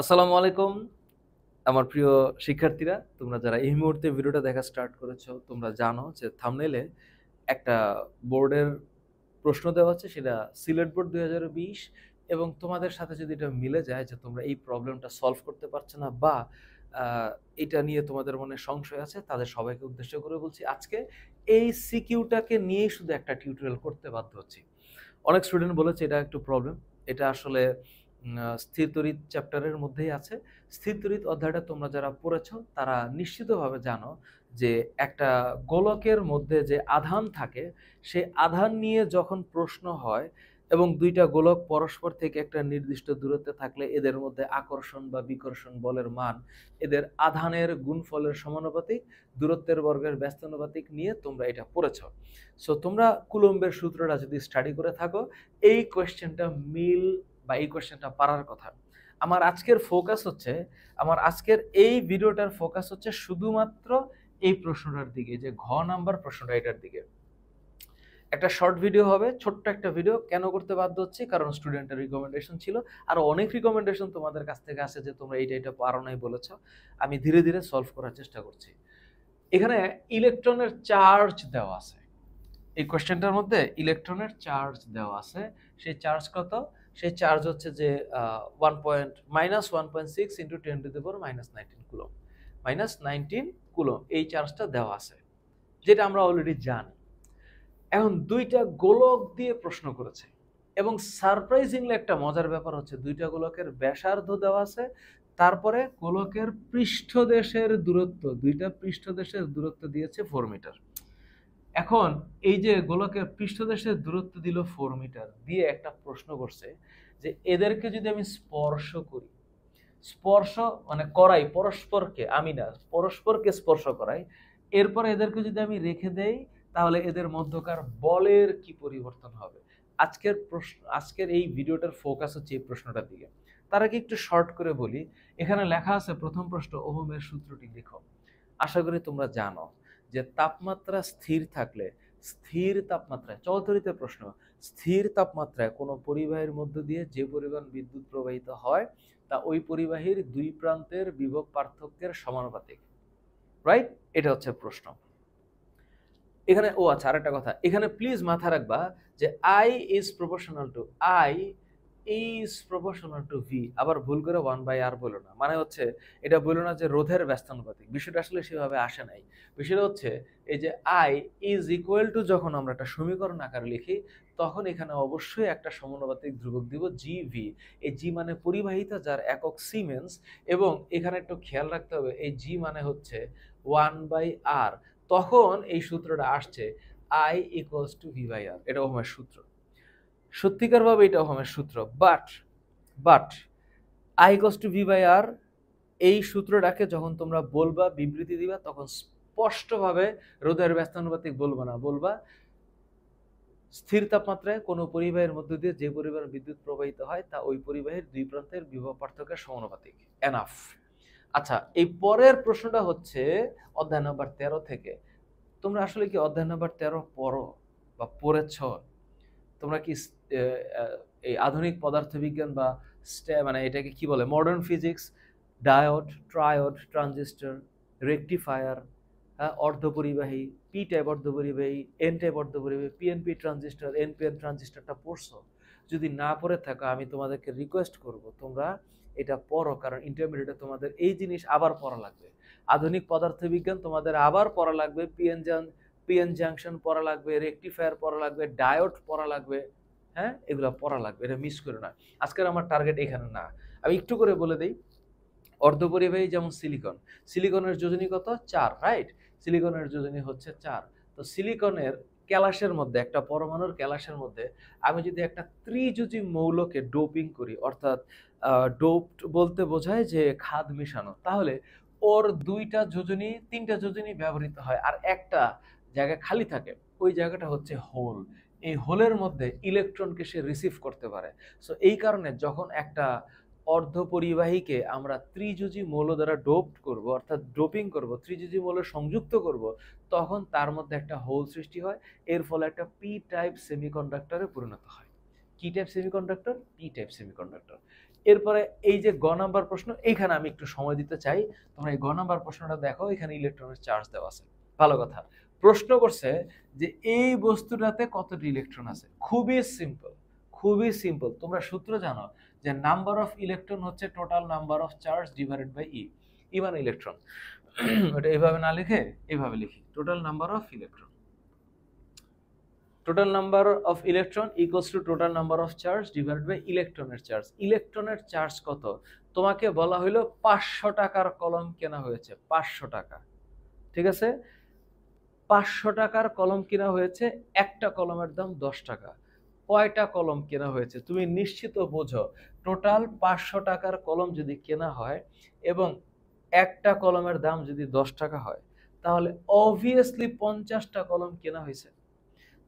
আসসালামু আলাইকুম আমার প্রিয় শিক্ষার্থীরা তোমরা যারা এই মুহূর্তে ভিডিওটা দেখা স্টার্ট করেছো তোমরা জানো যে থামনেলে একটা বোর্ডের প্রশ্ন দেওয়া হচ্ছে সেটা সিলেট বোর্ড দুই এবং তোমাদের সাথে যদি এটা মিলে যায় যে তোমরা এই প্রবলেমটা সলভ করতে পারছো না বা এটা নিয়ে তোমাদের মনে সংশয় আছে তাদের সবাইকে উদ্দেশ্য করে বলছি আজকে এই সিকিউটাকে নিয়েই শুধু একটা টিউটোরিয়াল করতে বাধ্য হচ্ছি অনেক স্টুডেন্ট বলেছে এটা একটু প্রবলেম এটা আসলে স্থিরতরিত চ্যাপ্টারের মধ্যেই আছে স্থিরতরিৎ অধ্যায়টা তোমরা যারা পড়েছ তারা নিশ্চিতভাবে জানো যে একটা গোলকের মধ্যে যে আধান থাকে সে আধান নিয়ে যখন প্রশ্ন হয় এবং দুইটা গোলক পরস্পর থেকে একটা নির্দিষ্ট দূরত্বে থাকলে এদের মধ্যে আকর্ষণ বা বিকর্ষণ বলের মান এদের আধানের গুণফলের সমানুপাতিক দূরত্বের বর্গের ব্যস্তানুপাতিক নিয়ে তোমরা এটা পড়েছ সো তোমরা কুলম্বের সূত্রটা যদি স্টাডি করে থাকো এই কোয়েশ্চেনটা মিল বা এই কোয়েশ্চেনটা পারার কথা আমার আজকের ফোকাস হচ্ছে আমার আজকের এই ভিডিওটার ফোকাস হচ্ছে শুধুমাত্র এই প্রশ্নটার দিকে যে ঘ নাম্বার প্রশ্নটা এটার দিকে একটা শর্ট ভিডিও হবে ছোট্ট একটা ভিডিও কেন করতে বাধ্য হচ্ছে কারণ স্টুডেন্টের রিকমেন্ডেশন ছিল আর অনেক রিকমেন্ডেশন তোমাদের কাছ থেকে আসে যে তোমরা এইটা এটা পারো নাই বলেছ আমি ধীরে ধীরে সলভ করার চেষ্টা করছি এখানে ইলেকট্রনের চার্জ দেওয়া আছে এই কোয়েশ্চেনটার মধ্যে ইলেকট্রনের চার্জ দেওয়া আছে সেই চার্জ কত সেই চার্জ হচ্ছে যে one point minus one point six into ten to দেবো minus nineteen coulomb minus nineteen coulomb এই চার্জটা দেওয়া আছে যেটা আমরা অলরেডি জানি এখন দুইটা গোলক দিয়ে প্রশ্ন করেছে এবং সারপ্রাইজিংলি একটা মজার ব্যাপার হচ্ছে দুইটা গোলকের ব্যাসার্ধ দেওয়া আছে তারপরে গোলকের পৃষ্ঠদেশের দূরত্ব দুইটা পৃষ্ঠদেশের দূরত্ব দিয়েছে ফোর মিটার এখন এই যে গোলকের পৃষ্ঠদেশের দূরত্ব দিল ফোর মিটার দিয়ে একটা প্রশ্ন করছে যে এদেরকে যদি আমি স্পর্শ করি স্পর্শ মানে করাই পরস্পরকে আমি না পরস্পরকে স্পর্শ করাই এরপরে এদেরকে যদি আমি রেখে দেই তাহলে এদের মধ্যকার বলের কি পরিবর্তন হবে আজকের প্রশ্ন আজকের এই ভিডিওটার ফোকাস হচ্ছে এই প্রশ্নটার দিকে তার আগে একটু শর্ট করে বলি এখানে লেখা আছে প্রথম প্রশ্ন ওহমের সূত্রটি লিখো আশা করি তোমরা জানো যে তাপমাত্রা স্থির থাকলে স্থির তাপমাত্রায় চৌধুরীতে প্রশ্ন স্থির তাপমাত্রায় কোনো পরিবাহীর মধ্য দিয়ে যে পরিমাণ বিদ্যুৎ প্রবাহিত হয় তা ওই পরিবাহীর দুই প্রান্তের বিভব পার্থক্যের সমানুপাতিক রাইট এটা হচ্ছে প্রশ্ন এখানে ও আচ্ছা আর একটা কথা এখানে প্লিজ মাথা রাখবা যে I is proportional to I is proportional to V আবার ভুল করে ওয়ান বাই আর বলো না মানে হচ্ছে এটা বলো না যে রোধের ব্যস্তানুপাতিক বিষয়টা আসলে সেভাবে আসে নাই বিষয়টা হচ্ছে এই যে আই ইজ ইকুয়াল টু যখন আমরা একটা সমীকরণ আকারে লিখি তখন এখানে অবশ্যই একটা সমানুপাতিক ধ্রুবক দিব জি ভি এই জি মানে পরিবাহিতা যার একক সিমেন্স এবং এখানে একটু খেয়াল রাখতে হবে এই জি মানে হচ্ছে ওয়ান বাই আর তখন এই সূত্রটা আসছে I equals to V by R এটা ওমের সূত্র সত্যিকারভাবে এটা ওহমের সূত্র but but I goes to V by R এই সূত্রটাকে যখন তোমরা বলবা বিবৃতি দিবা তখন স্পষ্টভাবে রোদের ব্যস্তানুপাতিক বলবো না বলবা স্থির তাপমাত্রায় কোনো পরিবাহের মধ্য দিয়ে যে পরিমাণ বিদ্যুৎ প্রবাহিত হয় তা ওই পরিবাহের দুই প্রান্তের বিবাহ পার্থক্যের সমানুপাতিক এনাফ আচ্ছা এই পরের প্রশ্নটা হচ্ছে অধ্যায় নম্বর তেরো থেকে তোমরা আসলে কি অধ্যায় নম্বর তেরো পড়ো বা পড়েছ তোমরা কি এই আধুনিক পদার্থবিজ্ঞান বা মানে এটাকে কি বলে modern physics diode triode transistor rectifier হ্যাঁ অর্ধপরিবাহী পি টাইপ অর্ধপরিবাহী এন টাইপ অর্ধপরিবাহী পিএনপি ট্রানজিস্টার এনপিএন ট্রানজিস্টারটা পড়ছো যদি না পড়ে থাকো আমি তোমাদেরকে রিকোয়েস্ট করব তোমরা এটা পড়ো কারণ ইন্টারমিডিয়েটে তোমাদের এই জিনিস আবার পড়া লাগবে আধুনিক পদার্থবিজ্ঞান তোমাদের আবার পড়া লাগবে পিএন পিএন জাংশন পড়া লাগবে রেকটিফায়ার পড়া লাগবে ডায়োড পড়া লাগবে হ্যাঁ এগুলো পড়া লাগবে এটা মিস করে না আজকের আমার টার্গেট এখানে না আমি একটু করে বলে দিই অর্ধপরিবাহী যেমন সিলিকন সিলিকনের যোজনী কত চার রাইট সিলিকনের যোজনী হচ্ছে চার তো সিলিকনের ক্যালাসের মধ্যে একটা পরমাণুর ক্যালাসের মধ্যে আমি যদি একটা ত্রিযুজি মৌলকে ডোপিং করি অর্থাৎ ডোপ বলতে বোঝায় যে খাদ মিশানো তাহলে ওর দুইটা যোজনী তিনটা যোজনী ব্যবহৃত হয় আর একটা জায়গা খালি থাকে ওই জায়গাটা হচ্ছে হোল এই হোলের মধ্যে ইলেকট্রনকে সে রিসিভ করতে পারে সো এই কারণে যখন একটা অর্ধপরিবাহীকে আমরা ত্রিযুজি মৌল দ্বারা ডোপড করব অর্থাৎ ডোপিং করব ত্রিযুজি মৌল সংযুক্ত করব তখন তার মধ্যে একটা হোল সৃষ্টি হয় এর ফলে একটা পি টাইপ সেমিকন্ডাক্টরে পরিণত হয় কি type semiconductor P type semiconductor এরপরে এই যে গ নাম্বার প্রশ্ন এইখানে আমি একটু সময় দিতে চাই তোমরা এই গ নাম্বার প্রশ্নটা দেখো এখানে ইলেকট্রনের চার্জ দেওয়া আছে ভালো কথা প্রশ্ন করছে যে এই বস্তুটাতে কতটি ইলেকট্রন আছে খুবই সিম্পল খুবই সিম্পল তোমরা সূত্র জানো যে নাম্বার অফ ইলেকট্রন হচ্ছে total number of charge divided by e e মানে ইলেকট্রন ওটা এভাবে না লিখে এভাবে লিখি total number of electron total number of electron equals to total number of charge divide by ইলেকট্রনের চার্জ ইলেকট্রনের চার্জ কত তোমাকে বলা হইল পাঁচশো টাকার কলম কেনা হয়েছে পাঁচশো টাকা ঠিক আছে পাঁচশো টাকার কলম কেনা হয়েছে একটা কলমের দাম দশ টাকা কয়টা কলম কেনা হয়েছে তুমি নিশ্চিত বোঝো টোটাল পাঁচশো টাকার কলম যদি কেনা হয় এবং একটা কলমের দাম যদি দশ টাকা হয় তাহলে অবভিয়াসলি পঞ্চাশটা কলম কেনা হয়েছে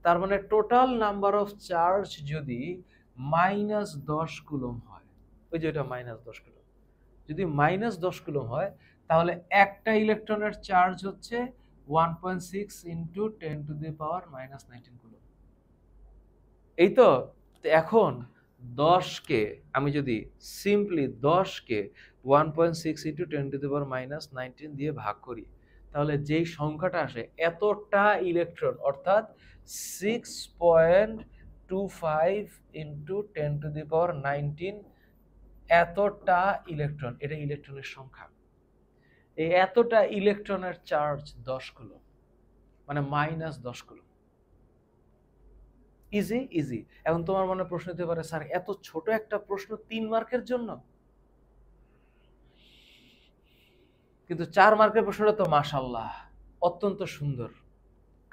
তার মানে টোটাল নাম্বার অফ চার্জ যদি মাইনাস দশ কুলম হয় ওই যে ওইটা মাইনাস দশ কুলম যদি মাইনাস দশ কুলম হয় তাহলে একটা ইলেকট্রনের চার্জ হচ্ছে one point six into ten to the power minus nineteen coulomb এই তো এখন দশকে আমি যদি সিম্পলি দশকে one point six into ten to the power minus nineteen দিয়ে ভাগ করি তাহলে যেই সংখ্যাটা আসে এতটা ইলেকট্রন অর্থাৎ six point two five into ten to the power nineteen এতটা ইলেকট্রন এটা ইলেকট্রনের সংখ্যা এই এতটা ইলেকট্রনের চার্জ দশ কুলো মানে মাইনাস দশ কুলো ইজি ইজি এখন তোমার মনে প্রশ্ন হতে পারে স্যার এত ছোট একটা প্রশ্ন তিন মার্কের জন্য কিন্তু চার মার্কের প্রশ্নটা তো মাসাল্লাহ অত্যন্ত সুন্দর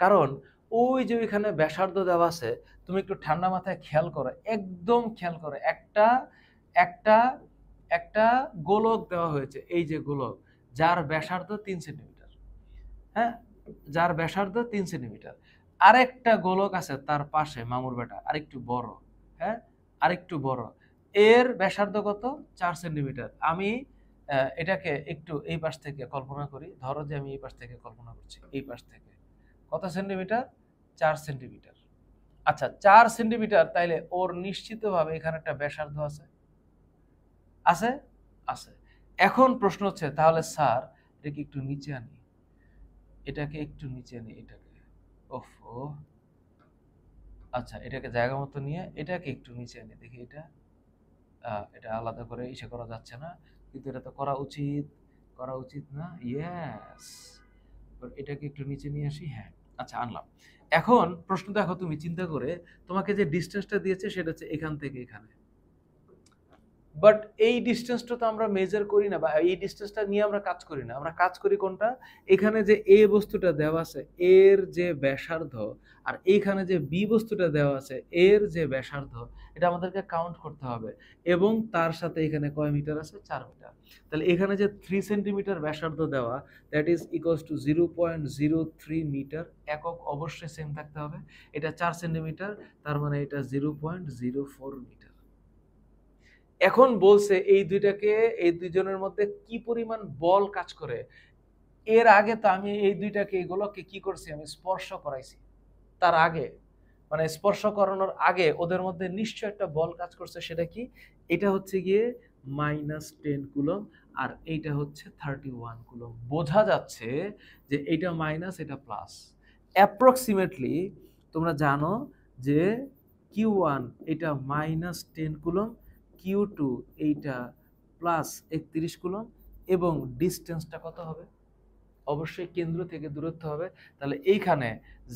কারণ ওই যে ওইখানে ব্যাসার্ধ দেওয়া আছে তুমি একটু ঠান্ডা মাথায় খেয়াল করো একদম খেয়াল করো একটা একটা একটা গোলক দেওয়া হয়েছে এই যে গোলক যার ব্যাসার্ধ তিন সেন্টিমিটার হ্যাঁ যার ব্যাসার্ধ তিন সেন্টিমিটার আরেকটা গোলক আছে তার পাশে মামুর বেটা আরেকটু বড় হ্যাঁ আরেকটু বড় এর ব্যাসার্ধ কত চার সেন্টিমিটার আমি এটাকে একটু এই পাশ থেকে কল্পনা করি ধরো যে আমি এই পাশ থেকে কল্পনা করছি এই পাশ থেকে কত সেন্টিমিটার চার সেন্টিমিটার আচ্ছা চার সেন্টিমিটার তাইলে ওর নিশ্চিতভাবে এখানে একটা ব্যাসার্ধ আছে আছে আছে এখন প্রশ্ন হচ্ছে তাহলে স্যার এটাকে একটু নিচে আনি এটাকে একটু নিচে আনি এটাকে ওফো আচ্ছা এটাকে জায়গা মতো নিয়ে এটাকে একটু নিচে আনি দেখি এটা এটা আলাদা করে ইসে করা যাচ্ছে না কিন্তু এটা তো করা উচিত করা উচিত না ইয়েস এটাকে একটু নিচে নিয়ে আসি হ্যাঁ আচ্ছা আনলাম এখন প্রশ্ন দেখো তুমি চিন্তা করে তোমাকে যে ডিস্টেন্সটা দিয়েছে সেটা হচ্ছে এখান থেকে এখানে বাট এই ডিস্টেন্সটা তো আমরা মেজার করি না বা এই ডিস্টেন্সটা নিয়ে আমরা কাজ করি না আমরা কাজ করি কোনটা এখানে যে এ বস্তুটা দেওয়া আছে এর যে ব্যাসার্ধ আর এইখানে যে বি বস্তুটা দেওয়া আছে এর যে ব্যাসার্ধ এটা আমাদেরকে কাউন্ট করতে হবে এবং তার সাথে এখানে কয় মিটার আছে চার মিটার তাহলে এখানে যে থ্রি সেন্টিমিটার ব্যাসার্ধ দেওয়া that is equal to zero point zero three meter একক অবশ্যই সেম থাকতে হবে এটা চার সেন্টিমিটার তার মানে এটা zero point zero four meter এখন বলছে এই দুইটাকে এই দুইজনের মধ্যে কি পরিমাণ বল কাজ করে এর আগে তো আমি এই দুইটাকে এগুলোকে কি করছি আমি স্পর্শ করাইছি তার আগে মানে স্পর্শ করানোর আগে ওদের মধ্যে নিশ্চয় একটা বল কাজ করছে সেটা কি এটা হচ্ছে গিয়ে মাইনাস টেন কুলম আর এইটা হচ্ছে থার্টি ওয়ান কুলম বোঝা যাচ্ছে যে এটা মাইনাস এটা প্লাস অ্যাপ্রক্সিমেটলি তোমরা জানো যে কিউ ওয়ান এটা minus ten coulomb Q two এইটা প্লাস একত্রিশ কুলম এবং ডিস্টেন্সটা কত হবে অবশ্যই কেন্দ্র থেকে দূরত্ব হবে তাহলে এইখানে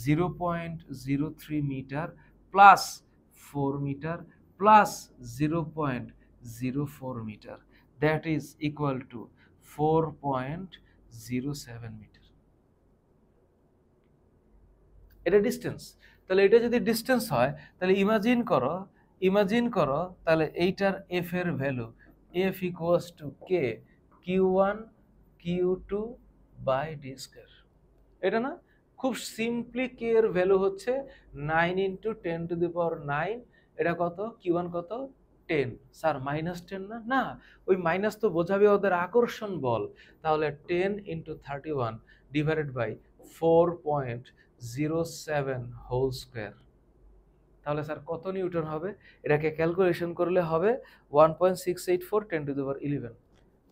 zero point zero three meter plus four meter plus zero point zero four meter that is equal to four point zero seven meter এটা ডিস্টেন্স তাহলে এটা যদি ডিস্টেন্স হয় তাহলে ইমাজিন করো ইমাজিন করো তাহলে এইটার এফ এর value F equals to K Q one Q two by D square এটা না খুব সিম্পলি কে এর ভ্যালু হচ্ছে nine into ten to the power nine এটা কত কিউ ওয়ান কত টেন স্যার মাইনাস টেন না না ওই মাইনাস তো বোঝাবে ওদের আকর্ষণ বল তাহলে ten into thirty one divided by four point zero seven whole square তাহলে স্যার কত নিউটন হবে এটাকে ক্যালকুলেশন করলে হবে one point six eight four ten to power eleven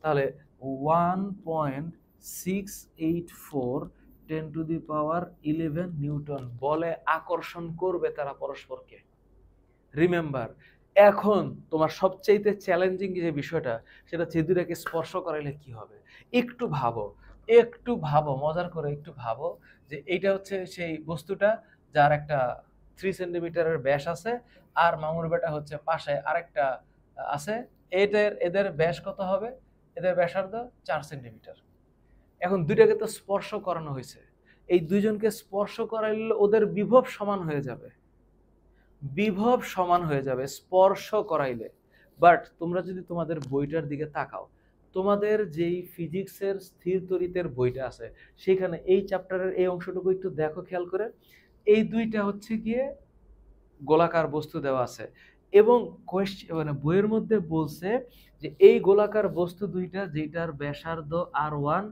তাহলে one point six eight four ten to the power eleven newton বলে আকর্ষণ করবে তারা পরস্পরকে রিমেম্বার এখন তোমার সবচাইতে চ্যালেঞ্জিং যে বিষয়টা সেটা চেদুরাকে স্পর্শ করাইলে কি হবে একটু ভাবো একটু ভাবো মজার করে একটু ভাবো যে এইটা হচ্ছে সেই বস্তুটা যার একটা থ্রি সেন্টিমিটারের ব্যাস আছে আর মামুর বেটা হচ্ছে পাশে আরেকটা আছে এদের এদের ব্যাস কত হবে এদের ব্যাসার্ধ চার সেন্টিমিটার এখন দুইটাকে তো স্পর্শ করানো হয়েছে এই দুইজনকে স্পর্শ করাইলে ওদের বিভব সমান হয়ে যাবে বিভব সমান হয়ে যাবে স্পর্শ করাইলে বাট তোমরা যদি তোমাদের বইটার দিকে তাকাও তোমাদের যেই ফিজিক্সের স্থির তরিতের বইটা আছে সেখানে এই চ্যাপ্টারের এই অংশটুকু একটু দেখো খেয়াল করে এই দুইটা হচ্ছে গিয়ে গোলাকার বস্তু দেওয়া আছে এবং কোয়েশ্চেন মানে বইয়ের মধ্যে বলছে যে এই গোলাকার বস্তু দুইটা যেটার ব্যাসার্ধ আর ওয়ান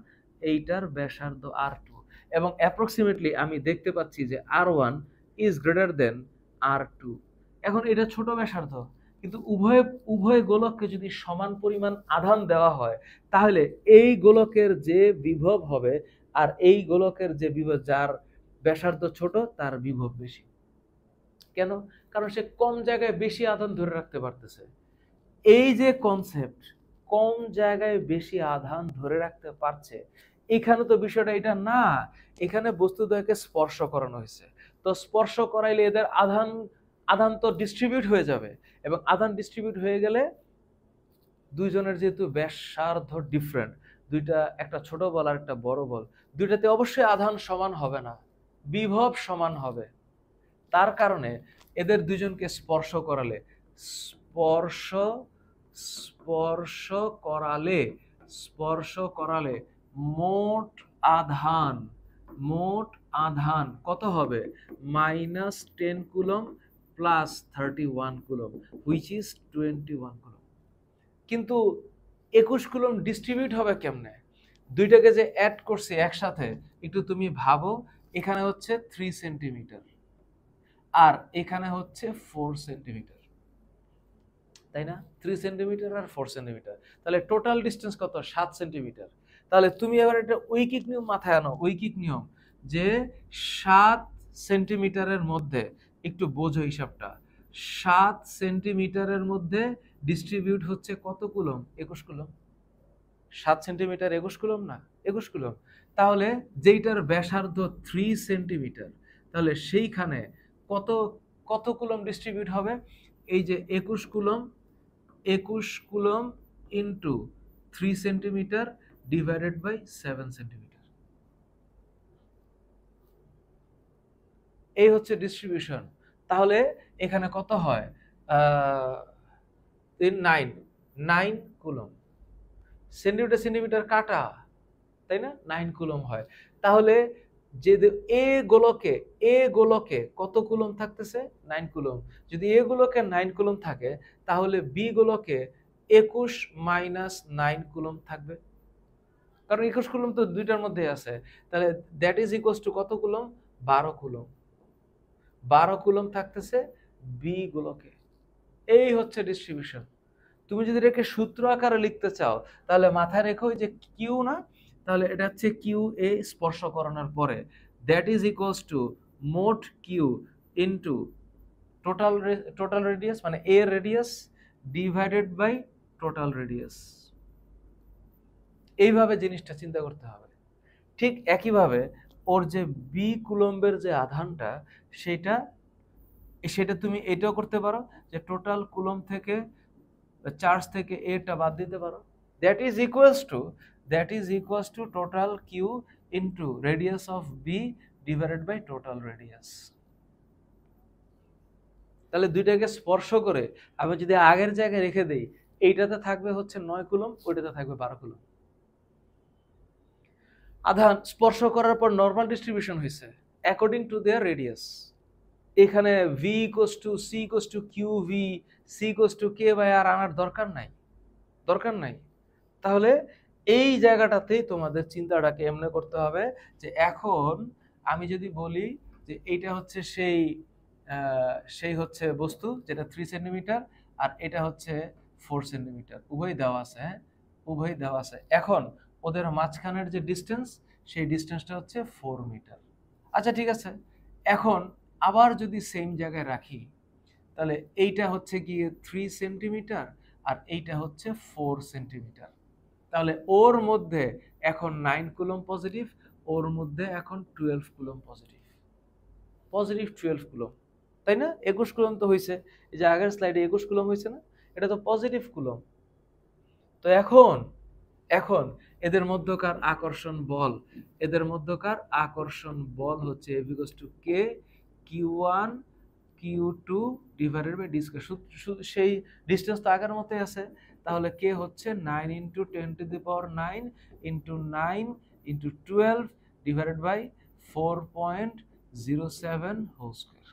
এইটার ব্যাসার্ধ আর টু এবং অ্যাপ্রক্সিমেটলি আমি দেখতে পাচ্ছি যে R one is greater than R two এখন এটা ছোট ব্যাসার্ধ কিন্তু উভয় উভয় গোলককে যদি সমান পরিমাণ আধান দেওয়া হয় তাহলে এই গোলকের যে বিভব হবে আর এই গোলকের যে বিভব যার ব্যাসার্ধ ছোট তার বিভব বেশি কেন কারণ সে কম জায়গায় বেশি আধান ধরে রাখতে পারতেছে এই যে কনসেপ্ট কম জায়গায় বেশি আধান ধরে রাখতে পারছে এখানে তো বিষয়টা এটা না এখানে বস্তুদ্বয়কে স্পর্শ করানো হয়েছে তো স্পর্শ করাইলে এদের আধান আধান তো ডিস্ট্রিবিউট হয়ে যাবে এবং আধান ডিস্ট্রিবিউট হয়ে গেলে দুইজনের যেহেতু ব্যাসার্ধ ডিফারেন্ট দুইটা একটা ছোট বল আর একটা বড় বল দুইটাতে অবশ্যই আধান সমান হবে না বিভব সমান হবে তার কারণে এদের দুজনকে স্পর্শ করালে স্পর্শ স্পর্শ করালে স্পর্শ করালে মোট আধান মোট আধান কত হবে minus ten coulomb plus thirty one coulomb which is twenty one coulomb কিন্তু একুশ কুলম ডিস্ট্রিবিউট হবে কেমনে দুইটাকে যে অ্যাড করছি একসাথে একটু তুমি ভাবো এখানে হচ্ছে থ্রি সেন্টিমিটার আর এখানে হচ্ছে ফোর সেন্টিমিটার তাই না থ্রি সেন্টিমিটার আর ফোর সেন্টিমিটার তাহলে টোটাল ডিস্টেন্স কত সাত সেন্টিমিটার তাহলে তুমি এবার একটা ঐকিক নিয়ম মাথায় আনো ঐকিক নিয়ম যে সাত সেন্টিমিটারের মধ্যে একটু বোঝো হিসাবটা সাত সেন্টিমিটারের মধ্যে ডিস্ট্রিবিউট হচ্ছে কত কুলম একুশ কুলম সাত সেন্টিমিটার একুশ কুলম না একুশ কুলম তাহলে যেইটার ব্যাসার্ধ থ্রি সেন্টিমিটার তাহলে সেইখানে কত কত কুলম ডিস্ট্রিবিউট হবে এই যে একুশ কুলম একুশ coulomb into three centimeter divided by seven centimeter এই হচ্ছে ডিস্ট্রিবিউশন তাহলে এখানে কত হয় nine nine coulomb centimeter centimeter কাটা তাই না নাইন কুলম হয় তাহলে যে এ গোলকে এ গোলকে কত কুলম থাকতেছে নাইন কুলম যদি এ গোলকে নাইন কুলম থাকে তাহলে বি গোলকে একুশ মাইনাস নাইন কুলম থাকবে কারণ একুশ কুলম তো দুইটার মধ্যে আছে তাহলে দ্যাট ইজ ইকুয়াস টু কত কুলম বারো কুলম বারো কুলম থাকতেছে বি গোলকে এই হচ্ছে ডিস্ট্রিবিউশন তুমি যদি এটাকে সূত্র আকারে লিখতে চাও তাহলে মাথায় রেখো যে কিউ না তাহলে এটা হচ্ছে কিউ এ স্পর্শ করানোর পরে দ্যাট ইজ ইকোয়ালস টু মোট Q into total total radius মানে A radius divided by total radius এইভাবে জিনিসটা চিন্তা করতে হবে ঠিক একইভাবে ওর যে বি কুলম্বের যে আধানটা সেটা সেটা তুমি এটাও করতে পারো যে টোটাল কুলম থেকে চার্জ থেকে এটা বাদ দিতে পারো that is equals to that is equals to total q into radius of b divided by total radius তাহলে দুইটাকে স্পর্শ করে আমি যদি আগের জায়গায় রেখে দেই এইটাতে থাকবে হচ্ছে নয় কুলম ওইটাতে থাকবে বারো কুলম আধান স্পর্শ করার পর নর্মাল ডিস্ট্রিবিউশন হয়েছে অ্যাকর্ডিং টু দেয়ার রেডিয়াস এখানে V cos to C cos to Q V C equals to K by R আনার দরকার নাই দরকার নাই তাহলে এই জায়গাটাতেই তোমাদের চিন্তাটাকে এমনি করতে হবে যে এখন আমি যদি বলি যে এইটা হচ্ছে সেই সেই হচ্ছে বস্তু যেটা থ্রি সেন্টিমিটার আর এটা হচ্ছে ফোর সেন্টিমিটার উভয় দেওয়া আছে হ্যাঁ উভয় দেওয়া আছে এখন ওদের মাঝখানের যে ডিস্টেন্স সেই ডিস্টেন্সটা হচ্ছে ফোর মিটার আচ্ছা ঠিক আছে এখন আবার যদি সেম জায়গায় রাখি তাহলে এইটা হচ্ছে গিয়ে থ্রি সেন্টিমিটার আর এইটা হচ্ছে ফোর সেন্টিমিটার তাহলে ওর মধ্যে এখন নাইন কুলম পজিটিভ ওর মধ্যে এখন twelve coulomb positive positive twelve coulomb তাই না একুশ কুলম তো হয়েছে এই যে আগের স্লাইডে একুশ কুলম হয়েছে না এটা তো পজিটিভ কুলম তো এখন এখন এদের মধ্যকার আকর্ষণ বল এদের মধ্যকার আকর্ষণ বল হচ্ছে because two K Q one Q two divided by শুধু সেই ডিস্টেন্স তো আগের মতোই আছে তাহলে কে হচ্ছে nine into ten to the power nine into nine into twelve divided by four point zero seven whole square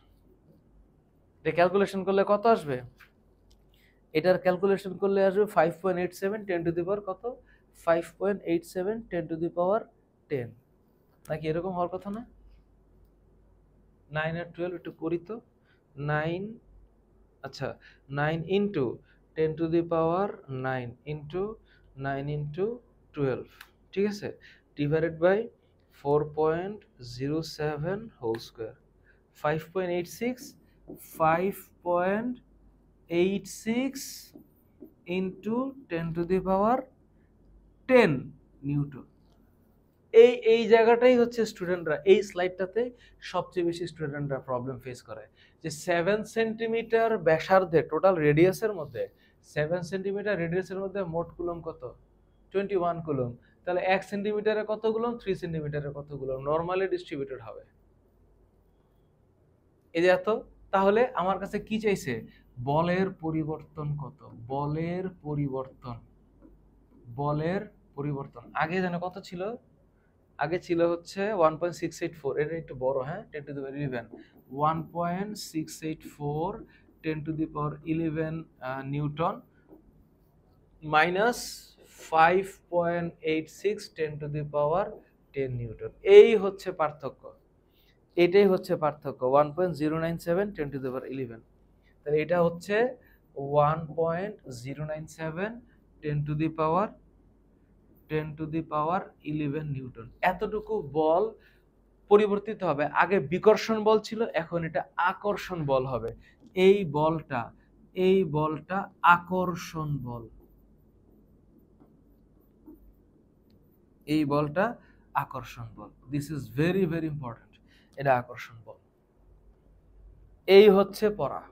এটা ক্যালকুলেশন করলে কত আসবে এটার ক্যালকুলেশন করলে আসবে five point eight seven ten to the power কত five point eight seven ten to the power ten নাকি এরকম হওয়ার কথা না নাইন আর টুয়েলভ একটু করি তো নাইন আচ্ছা nine into ten to the power nine into nine into twelve ঠিক আছে divided by four point zero seven whole square five point eight six five point eight six into ten to the power ten newton এই এই জায়গাটাই হচ্ছে স্টুডেন্টরা এই স্লাইডটাতে সবচেয়ে বেশি স্টুডেন্টরা প্রবলেম ফেস করে যে সেভেন সেন্টিমিটার ব্যাসার্ধে টোটাল রেডিয়াসের মধ্যে সেভেন সেন্টিমিটার রেডিয়াসের মধ্যে মোট কুলম কত টোয়েন্টি ওয়ান কুলম তাহলে এক সেন্টিমিটারে কত কুলম থ্রি সেন্টিমিটারে কত কুলম নর্মালি ডিস্ট্রিবিউটেড হবে এই যে এত তাহলে আমার কাছে কি চাইছে বলের পরিবর্তন কত বলের পরিবর্তন বলের পরিবর্তন আগে যেন কত ছিল আগে ছিল হচ্ছে one point six eight four এটা একটু বড় হ্যাঁ one point six eight four ten to the power eleven newton minus five point eight six ten to the power ten newton এই হচ্ছে পার্থক্য এটাই হচ্ছে পার্থক্য one point zero nine seven ten the power eleven তাহলে এটা হচ্ছে one point zero nine seven ten to the power ten to the power newton এতটুকু বল পরিবর্তিত হবে আগে বিকর্ষণ বল ছিল এখন এটা আকর্ষণ বল হবে এই বলটা এই বলটা আকর্ষণ বল এই বলটা আকর্ষণ বল this is very very important এটা আকর্ষণ বল এই হচ্ছে পড়া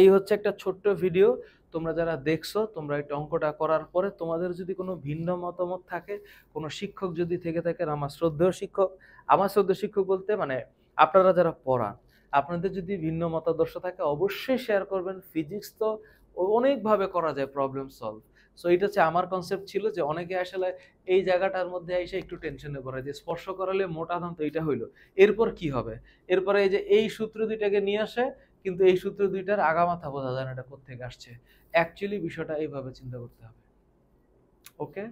এই হচ্ছে একটা ছোট্ট ভিডিও তোমরা যারা দেখছো তোমরা এই অঙ্কটা করার পরে তোমাদের যদি কোনো ভিন্ন মতামত থাকে কোনো শিক্ষক যদি থেকে থাকে আমার শ্রদ্ধেয় শিক্ষক আমার শ্রদ্ধেয় শিক্ষক বলতে মানে আপনারা যারা পড়ান আপনাদের যদি ভিন্ন মতাদর্শ থাকে অবশ্যই শেয়ার করবেন ফিজিক্স তো অনেকভাবে করা যায় প্রবলেম সলভ সো এটা হচ্ছে আমার কনসেপ্ট ছিল যে অনেকে আসলে এই জায়গাটার মধ্যে এসে একটু টেনশনে পড়ে যে স্পর্শ করালে মোটা ধান তো এটা হইলো এরপর কি হবে এরপরে এই যে এই সূত্র দুইটাকে নিয়ে আসে কিন্তু এই সূত্র দুইটার আগামাথা বোঝা যায় না এটা কোথেকে আসছে অ্যাকচুয়ালি বিষয়টা এইভাবে চিন্তা করতে হবে ওকে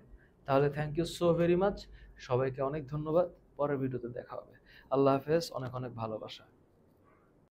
তাহলে thank you so very much সবাইকে অনেক ধন্যবাদ পরের ভিডিওতে দেখা হবে আল্লাহ হাফেজ অনেক অনেক ভালোবাসা